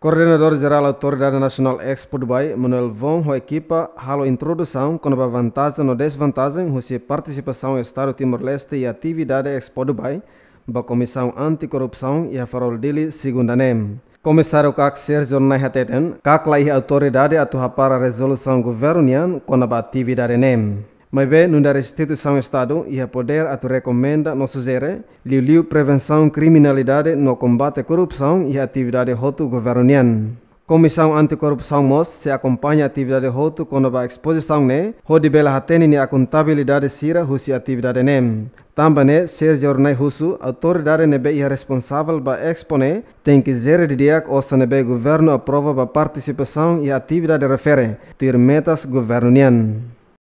Coordenador Geral Autoridade Nacional Expo Dubai, Manuel Von Hoekipa, halo introdução com a vantagem ou desvantagem de participação do Estado Timor-Leste e atividade Expo Dubai, da Comissão Anticorrupção e a Farol Dili, segunda NEM. Comissário Kak Sérgio Naihateten, Kak Lai Autoridade atuar para a resolução governian com a atividade NEM. Mas bem, não da restituição ao Estado e a poder a recomenda nosso zere, liu prevenção criminalidade no combate à corrupção e atividade roto governian. Comissão Anticorrupção MOS se acompanha atividade roto quando a exposição né, onde bela hatene a contabilidade sira husi atividade nem. Também né, ser jornai husu, autoridade nebe e responsável ba expone, tem que Zere de dia que nebe governo aprova ba participação e atividade refere, ter metas nian.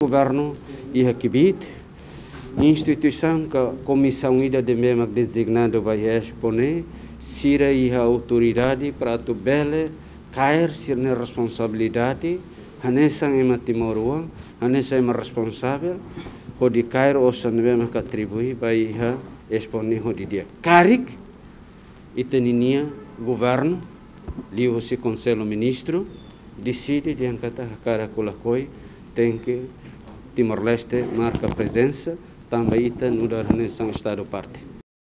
Governo e requebite, instituição que a Comissão Ida de mesma designada vai responder, sira e a autoridade para a bele cair se na responsabilidade, hanessa a nessa é e responsável, o de cair o sanbema que atribui, vai a responder ho di dia. Caric, itaninia, governo, livro se conselho ministro, decide de encatar a cara colacoi, tem que Timor-Leste marca presença, também está no da reunião Estado-Parte.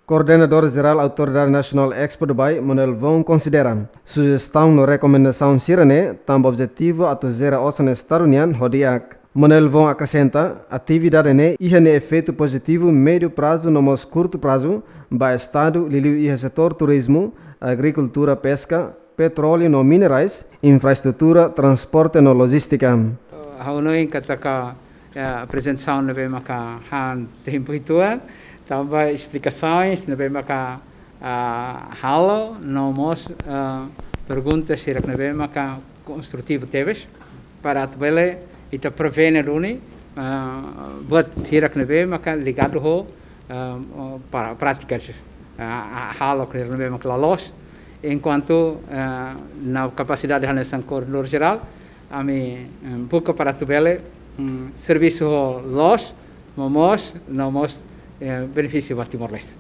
Coordenador-Geral Autoridade Nacional Expo Dubai, Manuel Vão, considera sugestão na recomendação Sirene, também objetivo a tozera osan Estado União, Rodiac. Manuel Vão acrescenta, atividade ne ihane efeito positivo médio prazo no mais curto prazo, ba Estado, liliu e setor turismo, agricultura, pesca, petróleo no minerais, infraestrutura, transporte no logística. Haunoi kataka a apresentação não vem cá han tempo também explicações não vem cá halo ah, não mos ah, perguntas se não vem construtivo teves para atbele e te prevenir uni bot ah, tirak não vem cá ligado ho para práticas halo que não vem cá los enquanto na capacidade de Hanesan corredor Geral, a mim um, pouco para Tubele um serviço nós, mas nós é, eh, benefício para Timor-Leste.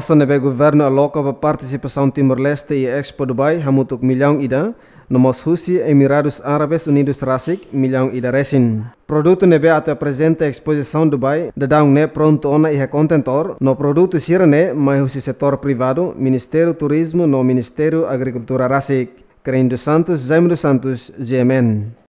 Sanebe governo aloca para participação Timor-Leste e Expo Dubai hamutuk milhão ida, nomos husi Emirados Árabes Unidos Rasik milhão ida resin. Produto nebe até presente exposição Dubai, dadang né pronto ona e contentor, no produto sirane né, mai husi setor privado, Ministério Turismo no Ministério Agricultura Rasik. Crendo Santos, Jaime dos Santos, GMN.